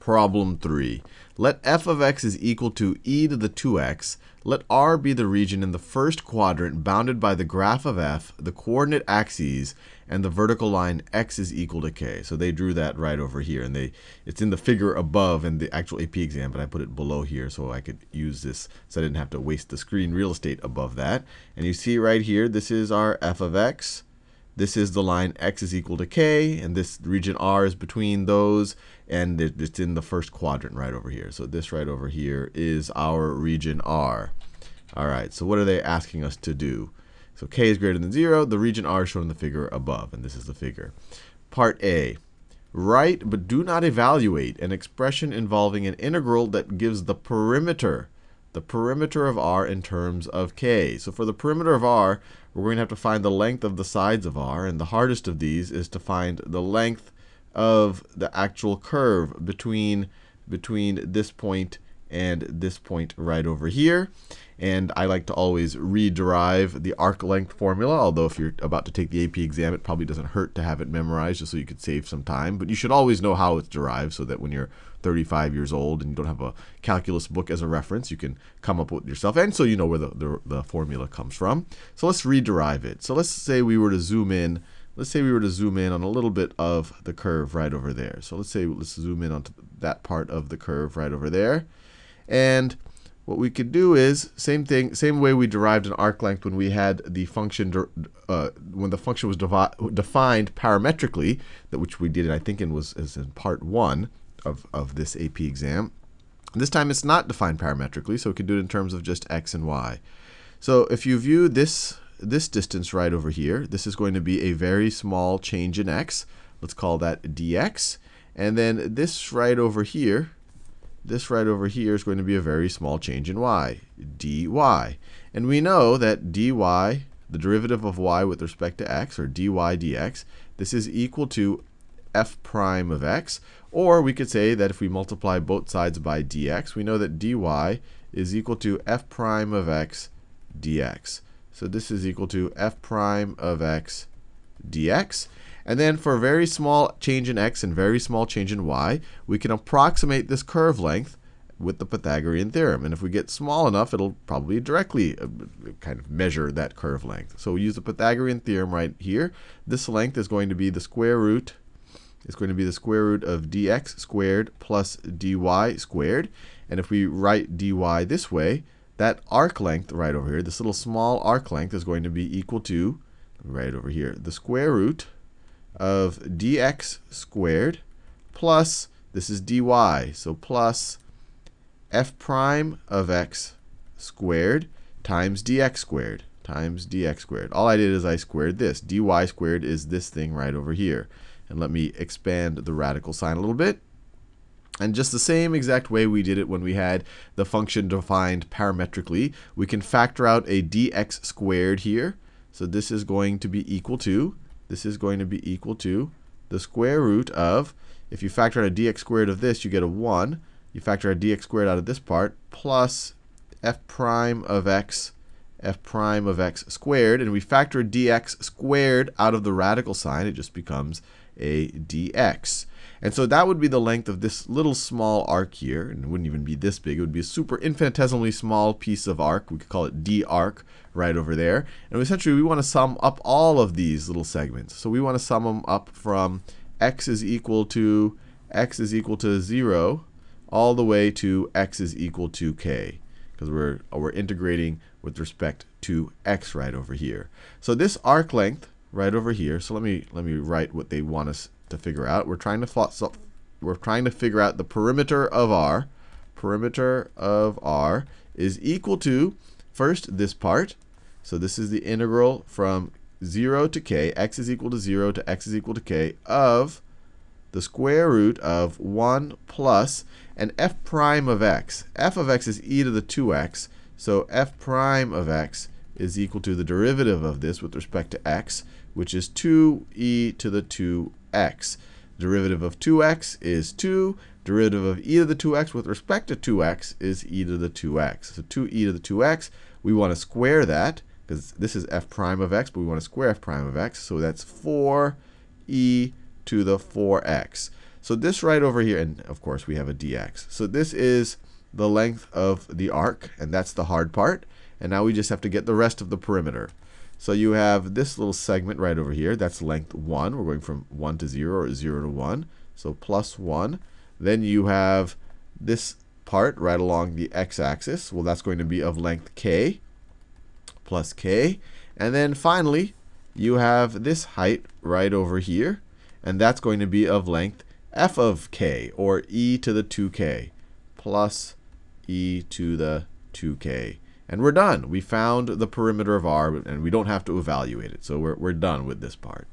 Problem 3. Let f of x is equal to e to the 2x. Let R be the region in the first quadrant bounded by the graph of f, the coordinate axes, and the vertical line x is equal to k. So they drew that right over here, and they it's in the figure above in the actual AP exam, but I put it below here so I could use this so I didn't have to waste the screen real estate above that. And you see right here, this is our f of x. This is the line x is equal to k, and this region r is between those, and it's in the first quadrant right over here. So this right over here is our region r. All right, so what are they asking us to do? So k is greater than 0. The region r is shown in the figure above, and this is the figure. Part A. Write, but do not evaluate, an expression involving an integral that gives the perimeter, the perimeter of r in terms of k. So for the perimeter of r, we're going to have to find the length of the sides of r, and the hardest of these is to find the length of the actual curve between, between this point and this point right over here. And I like to always rederive the arc length formula, although if you're about to take the AP exam, it probably doesn't hurt to have it memorized just so you could save some time. But you should always know how it's derived so that when you're 35 years old and you don't have a calculus book as a reference, you can come up with yourself. And so you know where the, the, the formula comes from. So let's rederive it. So let's say we were to zoom in. Let's say we were to zoom in on a little bit of the curve right over there. So let's say let's zoom in on that part of the curve right over there. And what we could do is same thing, same way we derived an arc length when we had the function, uh, when the function was defined parametrically, that which we did, I think, in was is in part one of of this AP exam. This time it's not defined parametrically, so we can do it in terms of just x and y. So if you view this this distance right over here, this is going to be a very small change in x. Let's call that dx. And then this right over here this right over here is going to be a very small change in y, dy. And we know that dy, the derivative of y with respect to x, or dy dx, this is equal to f prime of x. Or we could say that if we multiply both sides by dx, we know that dy is equal to f prime of x dx. So this is equal to f prime of x dx. And then for a very small change in x and very small change in y, we can approximate this curve length with the Pythagorean theorem. And if we get small enough, it'll probably directly uh, kind of measure that curve length. So we use the Pythagorean theorem right here. This length is going to be the square root It's going to be the square root of dx squared plus dy squared. And if we write dy this way, that arc length right over here, this little small arc length is going to be equal to, right over here, the square root of dx squared plus, this is dy, so plus f prime of x squared times dx squared times dx squared. All I did is I squared this. dy squared is this thing right over here. And let me expand the radical sign a little bit. And just the same exact way we did it when we had the function defined parametrically, we can factor out a dx squared here. So this is going to be equal to this is going to be equal to the square root of, if you factor out a dx squared of this, you get a 1. You factor out dx squared out of this part, plus f prime of x, f prime of x squared. And we factor dx squared out of the radical sign. It just becomes a dx. And so that would be the length of this little small arc here, and it wouldn't even be this big. It would be a super infinitesimally small piece of arc. We could call it d arc right over there. And essentially, we want to sum up all of these little segments. So we want to sum them up from x is equal to x is equal to 0 all the way to x is equal to k because we're, we're integrating with respect to x right over here. So this arc length right over here. So let me let me write what they want us to figure out. We're trying to plot, so we're trying to figure out the perimeter of R. Perimeter of R is equal to first this part. So this is the integral from 0 to k, x is equal to 0 to x is equal to k of the square root of 1 plus and f prime of x. f of x is e to the 2x, so f prime of x is equal to the derivative of this with respect to x, which is 2e to the 2x. Derivative of 2x is 2. Derivative of e to the 2x with respect to 2x is e to the 2x. So 2e to the 2x, we want to square that, because this is f prime of x, but we want to square f prime of x. So that's 4e to the 4x. So this right over here, and of course we have a dx. So this is the length of the arc, and that's the hard part. And now we just have to get the rest of the perimeter. So you have this little segment right over here. That's length 1. We're going from 1 to 0 or 0 to 1. So plus 1. Then you have this part right along the x-axis. Well, that's going to be of length k plus k. And then finally, you have this height right over here. And that's going to be of length f of k, or e to the 2k, plus e to the 2k. And we're done. We found the perimeter of R, and we don't have to evaluate it. So we're, we're done with this part.